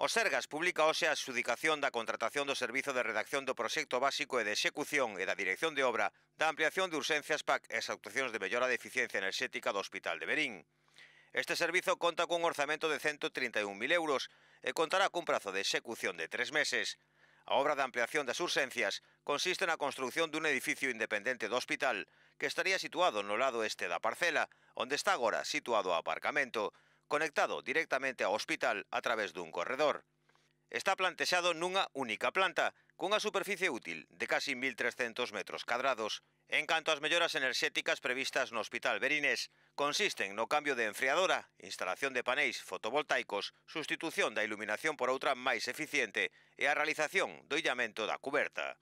O Sergas publica hoxe a xudicación da contratación do Servizo de Redacción do Proxecto Básico e de Execución e da Dirección de Obra da ampliación de urxencias PAC e as actuacións de mellora de eficiencia enerxética do Hospital de Berín. Este servizo conta cun orzamento de 131.000 euros e contará cun prazo de execución de tres meses. A obra de ampliación das urxencias consiste na construción dun edificio independente do hospital que estaría situado no lado este da parcela, onde está agora situado o aparcamento, conectado directamente ao hospital a través dun corredor. Está plantexado nunha única planta, cunha superficie útil de casi 1.300 metros cadrados. En canto ás melloras enerxéticas previstas no Hospital Berinés, consisten no cambio de enfriadora, instalación de paneis fotovoltaicos, sustitución da iluminación por outra máis eficiente e a realización do illamento da cuberta.